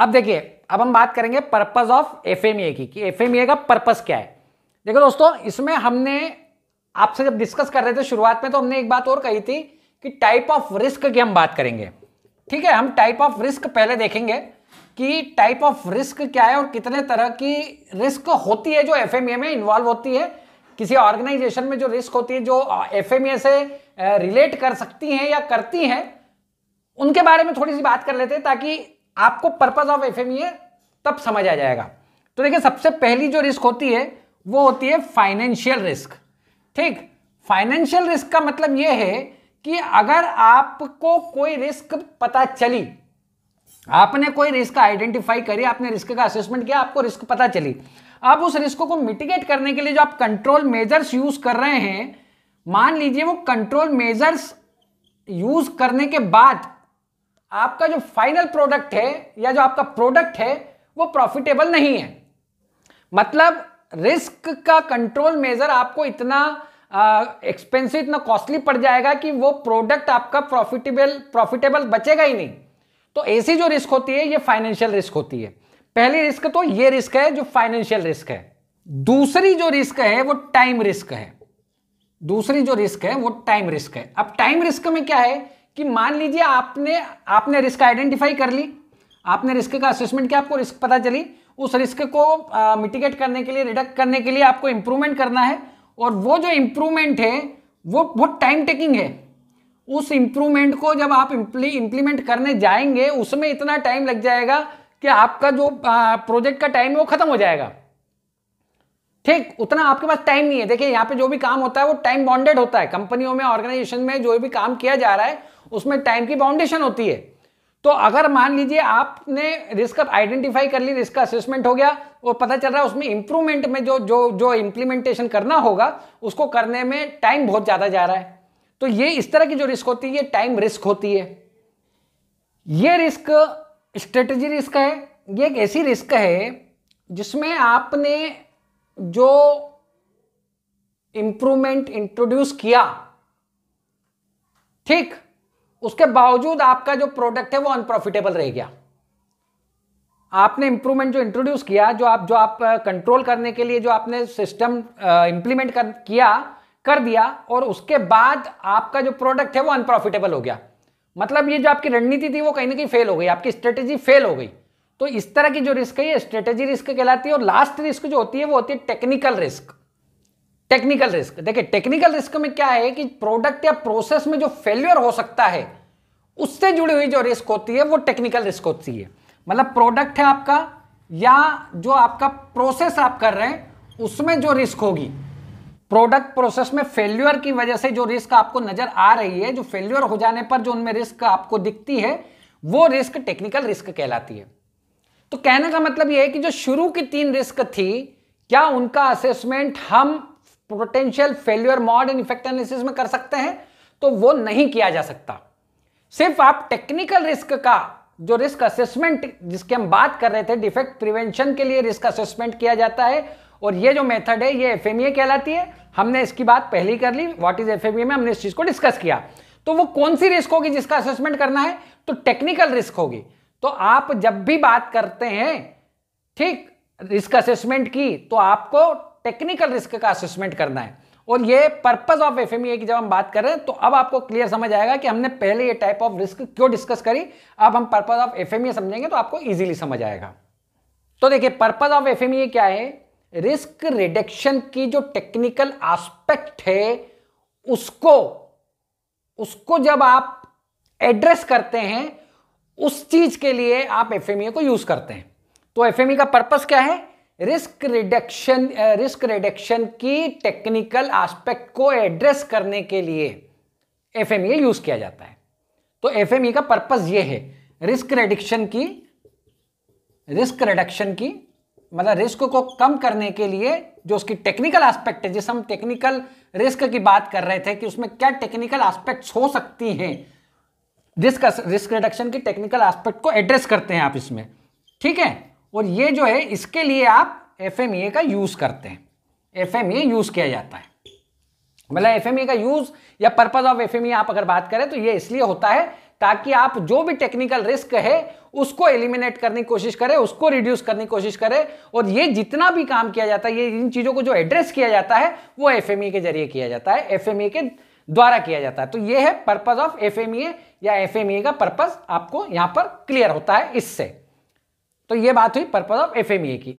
अब देखिए अब हम बात करेंगे पर्पज ऑफ एफ की कि एफ का पर्पज क्या है देखो दोस्तों इसमें हमने आपसे जब डिस्कस कर रहे थे शुरुआत में तो हमने एक बात और कही थी कि टाइप ऑफ रिस्क की हम बात करेंगे ठीक है हम टाइप ऑफ रिस्क पहले देखेंगे कि टाइप ऑफ रिस्क क्या है और कितने तरह की रिस्क होती है जो एफ में इन्वॉल्व होती है किसी ऑर्गेनाइजेशन में जो रिस्क होती है जो एफ से रिलेट कर सकती हैं या करती हैं उनके बारे में थोड़ी सी बात कर लेते हैं ताकि आपको पर्पज ऑफ एफ ये तब समझ आ जाएगा तो देखिए सबसे पहली जो रिस्क होती है वो होती है फाइनेंशियल रिस्क ठीक फाइनेंशियल रिस्क का मतलब ये है कि अगर आपको कोई रिस्क पता चली आपने कोई रिस्क आइडेंटिफाई करी आपने रिस्क का असेसमेंट किया आपको रिस्क पता चली अब उस रिस्क को मिटिगेट करने के लिए जो आप कंट्रोल मेजर्स यूज कर रहे हैं मान लीजिए वो कंट्रोल मेजर्स यूज करने के बाद आपका जो फाइनल प्रोडक्ट है या जो आपका प्रोडक्ट है वो प्रॉफिटेबल नहीं है मतलब रिस्क का कंट्रोल मेजर आपको इतना एक्सपेंसिव इतना कॉस्टली पड़ जाएगा कि वो प्रोडक्ट आपका प्रॉफिटेबल प्रॉफिटेबल बचेगा ही नहीं तो ऐसी जो रिस्क होती है ये फाइनेंशियल रिस्क होती है पहली रिस्क तो ये रिस्क है जो फाइनेंशियल रिस्क है दूसरी जो रिस्क है वो टाइम रिस्क है दूसरी जो रिस्क है वो टाइम रिस्क है अब टाइम रिस्क में क्या है कि मान लीजिए आपने आपने रिस्क आइडेंटिफाई कर ली आपने रिस्क का असेसमेंट किया आपको रिस्क पता चली उस रिस्क को मिटिगेट करने के लिए रिडक्ट करने के लिए आपको इम्प्रूवमेंट करना है और वो जो इम्प्रूवमेंट है वो बहुत टाइम टेकिंग है उस इम्प्रूवमेंट को जब आप इम्प्लीमेंट करने जाएंगे उसमें इतना टाइम लग जाएगा कि आपका जो प्रोजेक्ट का टाइम है वो ख़त्म हो जाएगा ठीक उतना आपके पास टाइम नहीं है देखिए यहाँ पे जो भी काम होता है वो टाइम बाउंडेड होता है कंपनियों में ऑर्गेनाइजेशन में जो भी काम किया जा रहा है उसमें टाइम की बाउंडेशन होती है तो अगर मान लीजिए आपने रिस्क आइडेंटिफाई कर ली रिस्क असेसमेंट हो गया और पता चल रहा है उसमें इंप्रूवमेंट में जो जो जो इम्प्लीमेंटेशन करना होगा उसको करने में टाइम बहुत ज़्यादा जा रहा है तो ये इस तरह की जो रिस्क होती है ये टाइम रिस्क होती है ये रिस्क स्ट्रेटजी रिस्क है ये एक ऐसी रिस्क है जिसमें आपने जो इंप्रूवमेंट इंट्रोड्यूस किया ठीक उसके बावजूद आपका जो प्रोडक्ट है वो अनप्रॉफिटेबल रह गया आपने इंप्रूवमेंट जो इंट्रोड्यूस किया जो आप जो आप कंट्रोल करने के लिए जो आपने सिस्टम इंप्लीमेंट कर किया कर दिया और उसके बाद आपका जो प्रोडक्ट है वो अनप्रॉफिटेबल हो गया मतलब ये जो आपकी रणनीति थी वो कहीं ना कहीं फेल हो गई आपकी स्ट्रेटेजी फेल हो गई तो इस तरह की जो रिस्क है ये स्ट्रेटेजी रिस्क कहलाती है और लास्ट रिस्क जो होती है वो होती है टेक्निकल रिस्क टेक्निकल रिस्क देखिए टेक्निकल रिस्क में क्या है कि प्रोडक्ट या प्रोसेस में जो फेल्यूर हो सकता है उससे जुड़ी हुई जो रिस्क होती है वो टेक्निकल रिस्क होती है मतलब प्रोडक्ट है आपका या जो आपका प्रोसेस आप कर रहे हैं उसमें जो रिस्क होगी प्रोडक्ट प्रोसेस में फेल्यूर की वजह से जो रिस्क आपको नजर आ रही है जो फेल्यूर हो जाने पर जो उनमें रिस्क आपको दिखती है वो रिस्क टेक्निकल रिस्क कहलाती है तो कहने का मतलब यह है कि जो शुरू की तीन रिस्क थी क्या उनका असेसमेंट हम potential failure mode and effect analysis में कर सकते हैं तो वो नहीं किया जा सकता सिर्फ आप टेक्निकल रिस्क का जो रिस्क असेसमेंट जिसकी हम बात कर रहे थे डिफेक्ट प्रिवेंशन के लिए रिस्क असेसमेंट किया जाता है और ये जो मेथड है ये एफ कहलाती है हमने इसकी बात पहली कर ली व्हाट इज एफ में हमने इस चीज को डिस्कस किया तो वो कौन सी रिस्क होगी जिसका असेसमेंट करना है तो टेक्निकल रिस्क होगी तो आप जब भी बात करते हैं ठीक रिस्क असेसमेंट की तो आपको टेक्निकल रिस्क का असेसमेंट करना है और ये पर्पज ऑफ एफ की जब हम बात कर रहे हैं तो अब आपको क्लियर समझ आएगा कि हमने पहले ये टाइप ऑफ रिस्क क्यों डिस्कस करी अब हम पर्पज ऑफ एफ समझेंगे तो आपको इजीली समझ आएगा तो देखिए पर्पज ऑफ एफ क्या है रिस्क रिडक्शन की जो टेक्निकल एस्पेक्ट है उसको उसको जब आप एड्रेस करते हैं उस चीज के लिए आप एफ e को यूज करते हैं तो एफ e का पर्पस क्या है रिस्क रिडक्शन रिस्क रिडक्शन की टेक्निकल एस्पेक्ट को एड्रेस करने के लिए एफ यूज e किया जाता है तो एफ का पर्पस ये है रिस्क रिडक्शन की रिस्क रिडक्शन की मतलब रिस्क को कम करने के लिए जो उसकी टेक्निकल एस्पेक्ट है जिस हम टेक्निकल रिस्क की बात कर रहे थे कि उसमें क्या टेक्निकल एस्पेक्ट्स हो सकती हैं रिस्क रिस्क रिडक्शन की टेक्निकल एस्पेक्ट को एड्रेस करते हैं आप इसमें ठीक है और ये जो है इसके लिए आप एफ e का यूज़ करते हैं एफ यूज़ e किया जाता है मतलब एफ e का यूज़ या पर्पज़ ऑफ एफ आप अगर बात करें तो ये इसलिए होता है ताकि आप जो भी टेक्निकल रिस्क है उसको एलिमिनेट करने की कोशिश करें उसको रिड्यूस करने की कोशिश करें और ये जितना भी काम किया जाता है ये इन चीज़ों को जो एड्रेस किया जाता है वो एफ के जरिए किया जाता है एफ के द्वारा किया जाता है तो ये है पर्पज ऑफ एफ या एफ e का पर्पज आपको यहां पर क्लियर होता है इससे तो ये बात हुई पर्पज ऑफ एफ की